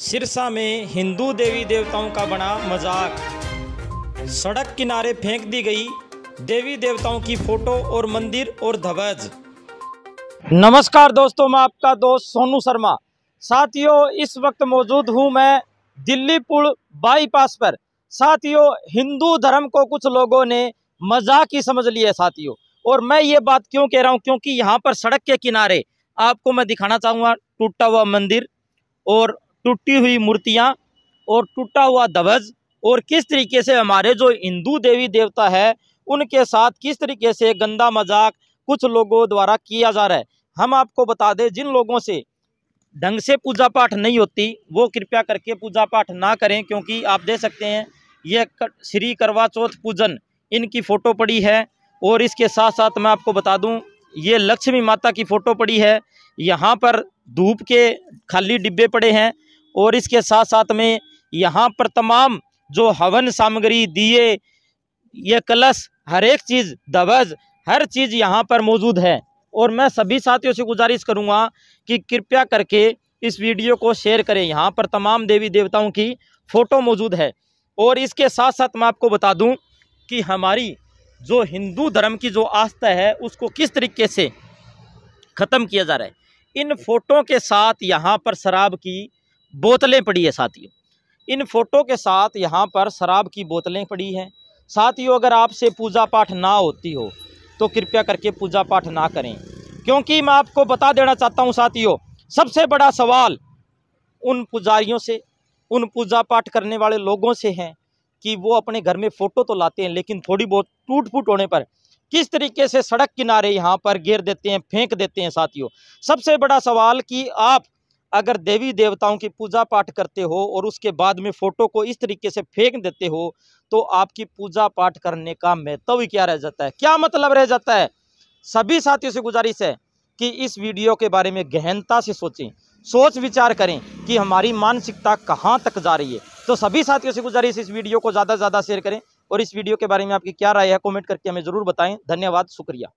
सिरसा में हिंदू देवी देवताओं का बना मजाक सड़क किनारे फेंक दी गई देवी देवताओं की फोटो और मंदिर और ध्वज नमस्कार दोस्तों मैं आपका दोस्त सोनू शर्मा साथियों इस वक्त मौजूद हूं मैं दिल्ली पुल बाईपास पर साथियों हिंदू धर्म को कुछ लोगों ने मजाक ही समझ लिया है साथियों और मैं ये बात क्यों कह रहा हूँ क्योंकि यहाँ पर सड़क के किनारे आपको मैं दिखाना चाहूँगा टूटा हुआ मंदिर और टूटी हुई मूर्तियाँ और टूटा हुआ दबज और किस तरीके से हमारे जो हिंदू देवी देवता है उनके साथ किस तरीके से गंदा मजाक कुछ लोगों द्वारा किया जा रहा है हम आपको बता दें जिन लोगों से ढंग से पूजा पाठ नहीं होती वो कृपया करके पूजा पाठ ना करें क्योंकि आप देख सकते हैं ये श्री करवा चौथ पूजन इनकी फ़ोटो पड़ी है और इसके साथ साथ मैं आपको बता दूं ये लक्ष्मी माता की फ़ोटो पड़ी है यहाँ पर धूप के खाली डिब्बे पड़े हैं और इसके साथ साथ में यहाँ पर तमाम जो हवन सामग्री दिए ये कलश हर एक चीज़ दबज हर चीज़ यहाँ पर मौजूद है और मैं सभी साथियों से गुजारिश करूँगा कि कृपया करके इस वीडियो को शेयर करें यहाँ पर तमाम देवी देवताओं की फ़ोटो मौजूद है और इसके साथ साथ मैं आपको बता दूँ कि हमारी जो हिंदू धर्म की जो आस्था है उसको किस तरीके से ख़त्म किया जा रहा है इन फोटो के साथ यहाँ पर शराब की बोतलें पड़ी है साथियों इन फ़ोटो के साथ यहाँ पर शराब की बोतलें पड़ी हैं साथियों अगर आपसे पूजा पाठ ना होती हो तो कृपया करके पूजा पाठ ना करें क्योंकि मैं आपको बता देना चाहता हूँ साथियों सबसे बड़ा सवाल उन पुजारियों से उन पूजा पाठ करने वाले लोगों से हैं कि वो अपने घर में फ़ोटो तो लाते हैं लेकिन थोड़ी बहुत टूट फूट होने पर किस तरीके से सड़क किनारे यहाँ पर घेर देते हैं फेंक देते हैं साथियों सबसे बड़ा सवाल कि आप अगर देवी देवताओं की पूजा पाठ करते हो और उसके बाद में फ़ोटो को इस तरीके से फेंक देते हो तो आपकी पूजा पाठ करने का महत्व क्या रह जाता है क्या मतलब रह जाता है सभी साथियों से गुजारिश है कि इस वीडियो के बारे में गहनता से सोचें सोच विचार करें कि हमारी मानसिकता कहाँ तक जा रही है तो सभी साथियों से गुजारिश इस वीडियो को ज़्यादा से ज़्यादा शेयर करें और इस वीडियो के बारे में आपकी क्या राय है कमेंट करके हमें ज़रूर बताएं धन्यवाद शुक्रिया